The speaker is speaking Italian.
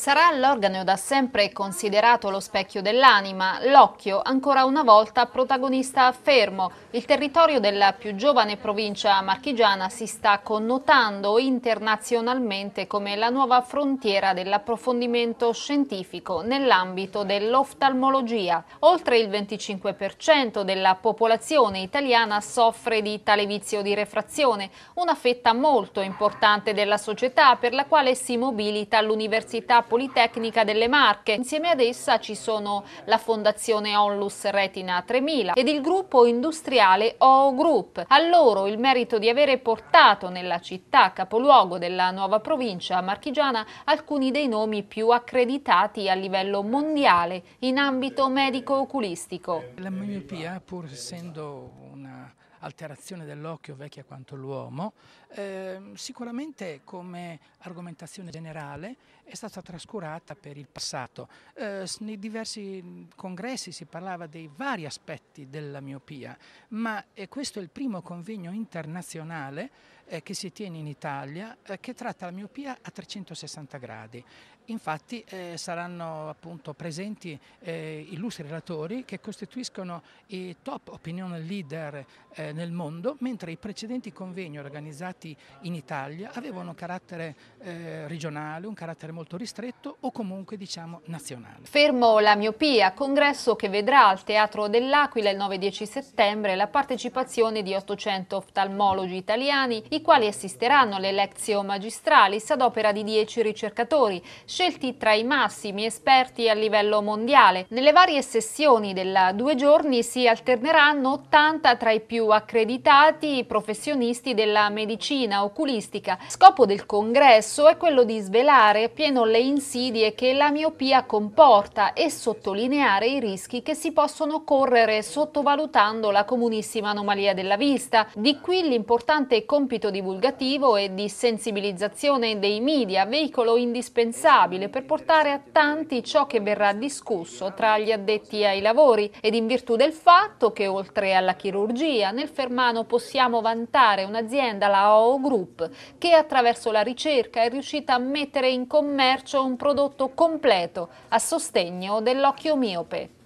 Sarà l'organo da sempre considerato lo specchio dell'anima, l'occhio ancora una volta protagonista a Fermo. Il territorio della più giovane provincia marchigiana si sta connotando internazionalmente come la nuova frontiera dell'approfondimento scientifico nell'ambito dell'oftalmologia. Oltre il 25% della popolazione italiana soffre di tale vizio di refrazione, una fetta molto importante della società per la quale si mobilita l'università Politecnica delle Marche. Insieme ad essa ci sono la Fondazione Onlus Retina 3000 ed il gruppo industriale OO Group. A loro il merito di avere portato nella città capoluogo della nuova provincia marchigiana alcuni dei nomi più accreditati a livello mondiale in ambito medico-oculistico. La miopia, pur essendo una alterazione dell'occhio vecchia quanto l'uomo, eh, sicuramente come argomentazione generale è stata trascurata per il passato. Eh, nei diversi mm, congressi si parlava dei vari aspetti della miopia, ma eh, questo è il primo convegno internazionale eh, che si tiene in Italia eh, che tratta la miopia a 360 gradi. Infatti eh, saranno appunto presenti eh, illustri relatori che costituiscono i top opinion leader eh, nel mondo, mentre i precedenti convegni organizzati in Italia avevano un carattere eh, regionale, un carattere molto ristretto o comunque diciamo nazionale. Fermo la miopia, congresso che vedrà al Teatro dell'Aquila il 9-10 settembre la partecipazione di 800 oftalmologi italiani, i i quali assisteranno alle lezioni magistralis ad opera di 10 ricercatori, scelti tra i massimi esperti a livello mondiale. Nelle varie sessioni della due giorni si alterneranno 80 tra i più accreditati professionisti della medicina oculistica. Scopo del congresso è quello di svelare appieno le insidie che la miopia comporta e sottolineare i rischi che si possono correre sottovalutando la comunissima anomalia della vista. Di qui l'importante compito compito divulgativo e di sensibilizzazione dei media, veicolo indispensabile per portare a tanti ciò che verrà discusso tra gli addetti ai lavori ed in virtù del fatto che oltre alla chirurgia nel Fermano possiamo vantare un'azienda, la OO Group, che attraverso la ricerca è riuscita a mettere in commercio un prodotto completo a sostegno dell'occhio miope.